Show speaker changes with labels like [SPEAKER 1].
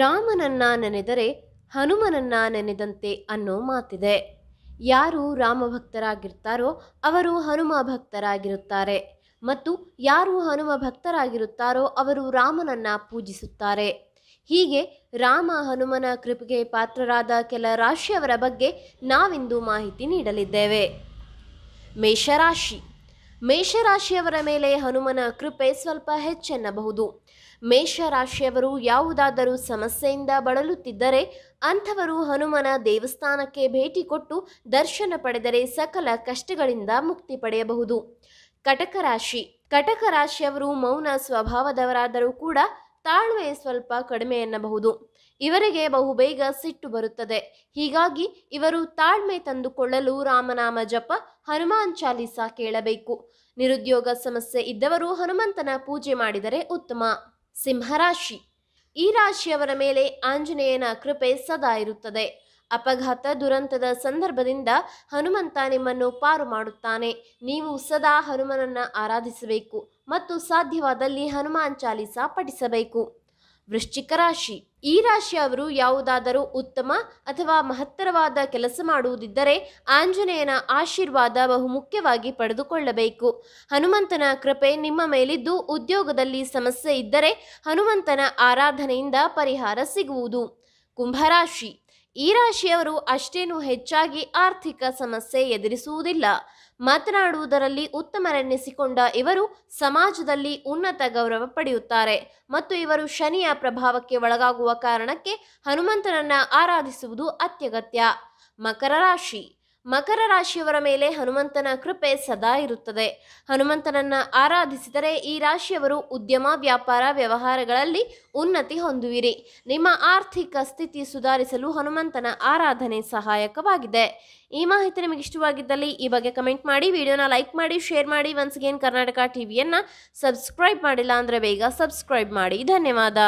[SPEAKER 1] ರಾಮನನ್ನ ನೆನೆದರೆ ಹನುಮನನ್ನ ನೆನೆದಂತೆ ಅನ್ನೋ ಮಾತಿದೆ ಯಾರು ರಾಮ ಭಕ್ತರಾಗಿರ್ತಾರೋ ಅವರು ಹನುಮ ಭಕ್ತರಾಗಿರುತ್ತಾರೆ ಮತ್ತು ಯಾರು ಹನುಮ ಭಕ್ತರಾಗಿರುತ್ತಾರೋ ಅವರು ರಾಮನನ್ನ ಪೂಜಿಸುತ್ತಾರೆ ಹೀಗೆ ರಾಮ ಹನುಮನ ಕೃಪೆಗೆ ಪಾತ್ರರಾದ ಕೆಲ ರಾಶಿಯವರ ಬಗ್ಗೆ ನಾವಿಂದು ಮಾಹಿತಿ ನೀಡಲಿದ್ದೇವೆ ಮೇಷರಾಶಿ ಮೇಷರಾಶಿಯವರ ಮೇಲೆ ಹನುಮನ ಕೃಪೆ ಸ್ವಲ್ಪ ಹೆಚ್ಚೆನ್ನಬಹುದು ಮೇಷರಾಶಿಯವರು ಯಾವುದಾದರೂ ಸಮಸ್ಯೆಯಿಂದ ಬಳಲುತ್ತಿದ್ದರೆ ಅಂಥವರು ಹನುಮನ ದೇವಸ್ಥಾನಕ್ಕೆ ಭೇಟಿ ಕೊಟ್ಟು ದರ್ಶನ ಪಡೆದರೆ ಸಕಲ ಕಷ್ಟಗಳಿಂದ ಮುಕ್ತಿ ಪಡೆಯಬಹುದು ಕಟಕ ರಾಶಿ ಕಟಕ ರಾಶಿಯವರು ಮೌನ ಸ್ವಭಾವದವರಾದರೂ ಕೂಡ ತಾಳ್ಮೆ ಸ್ವಲ್ಪ ಕಡಿಮೆ ಎನ್ನಬಹುದು ಇವರಿಗೆ ಬಹುಬೇಗ ಸಿಟ್ಟು ಬರುತ್ತದೆ ಹೀಗಾಗಿ ಇವರು ತಾಳ್ಮೆ ತಂದುಕೊಳ್ಳಲು ರಾಮನಾಮ ಜಪ ಹನುಮಾನ್ ಚಾಲೀಸ ಕೇಳಬೇಕು ನಿರುದ್ಯೋಗ ಸಮಸ್ಯೆ ಇದ್ದವರು ಹನುಮಂತನ ಪೂಜೆ ಮಾಡಿದರೆ ಉತ್ತಮ ಸಿಂಹರಾಶಿ ಈ ರಾಶಿಯವರ ಮೇಲೆ ಆಂಜನೇಯನ ಕೃಪೆ ಸದಾ ಇರುತ್ತದೆ ಅಪಘಾತ ದುರಂತದ ಸಂದರ್ಭದಿಂದ ಹನುಮಂತ ನಿಮ್ಮನ್ನು ಪಾರು ಮಾಡುತ್ತಾನೆ ನೀವು ಸದಾ ಹನುಮನನ್ನ ಆರಾಧಿಸಬೇಕು ಮತ್ತು ಸಾಧ್ಯವಾದಲ್ಲಿ ಹನುಮಾನ್ ಚಾಲೀಸ ಪಠಿಸಬೇಕು ವೃಶ್ಚಿಕ ರಾಶಿ ಈ ರಾಶಿಯವರು ಯಾವುದಾದರೂ ಉತ್ತಮ ಅಥವಾ ಮಹತ್ತರವಾದ ಕೆಲಸ ಮಾಡುವುದಿದ್ದರೆ ಆಂಜನೇಯನ ಆಶೀರ್ವಾದ ಬಹುಮುಖ್ಯವಾಗಿ ಪಡೆದುಕೊಳ್ಳಬೇಕು ಹನುಮಂತನ ಕೃಪೆ ನಿಮ್ಮ ಮೇಲಿದ್ದು ಉದ್ಯೋಗದಲ್ಲಿ ಸಮಸ್ಯೆ ಇದ್ದರೆ ಹನುಮಂತನ ಆರಾಧನೆಯಿಂದ ಪರಿಹಾರ ಸಿಗುವುದು ಕುಂಭರಾಶಿ ಈ ರಾಶಿಯವರು ಅಷ್ಟೇನು ಹೆಚ್ಚಾಗಿ ಆರ್ಥಿಕ ಸಮಸ್ಯೆ ಎದುರಿಸುವುದಿಲ್ಲ ಮಾತನಾಡುವುದರಲ್ಲಿ ಉತ್ತಮರೆನ್ನಿಸಿಕೊಂಡ ಇವರು ಸಮಾಜದಲ್ಲಿ ಉನ್ನತ ಗೌರವ ಪಡೆಯುತ್ತಾರೆ ಮತ್ತು ಇವರು ಶನಿಯ ಪ್ರಭಾವಕ್ಕೆ ಒಳಗಾಗುವ ಕಾರಣಕ್ಕೆ ಹನುಮಂತನನ್ನ ಆರಾಧಿಸುವುದು ಅತ್ಯಗತ್ಯ ಮಕರ ರಾಶಿ ಮಕರ ರಾಶಿಯವರ ಮೇಲೆ ಹನುಮಂತನ ಕೃಪೆ ಸದಾ ಇರುತ್ತದೆ ಹನುಮಂತನನ್ನ ಆರಾಧಿಸಿದರೆ ಈ ರಾಶಿಯವರು ಉದ್ಯಮ ವ್ಯಾಪಾರ ವ್ಯವಹಾರಗಳಲ್ಲಿ ಉನ್ನತಿ ಹೊಂದುವಿರಿ ನಿಮ್ಮ ಆರ್ಥಿಕ ಸ್ಥಿತಿ ಸುಧಾರಿಸಲು ಹನುಮಂತನ ಆರಾಧನೆ ಸಹಾಯಕವಾಗಿದೆ ಈ ಮಾಹಿತಿ ನಿಮಗೆ ಇಷ್ಟವಾಗಿದ್ದಲ್ಲಿ ಈ ಬಗ್ಗೆ ಕಮೆಂಟ್ ಮಾಡಿ ವಿಡಿಯೋನ ಲೈಕ್ ಮಾಡಿ ಶೇರ್ ಮಾಡಿ ಒನ್ಸ್ ಅಗೇನ್ ಕರ್ನಾಟಕ ಟಿವಿಯನ್ನು ಸಬ್ಸ್ಕ್ರೈಬ್ ಮಾಡಿಲ್ಲ ಅಂದರೆ ಬೇಗ ಸಬ್ಸ್ಕ್ರೈಬ್ ಮಾಡಿ ಧನ್ಯವಾದ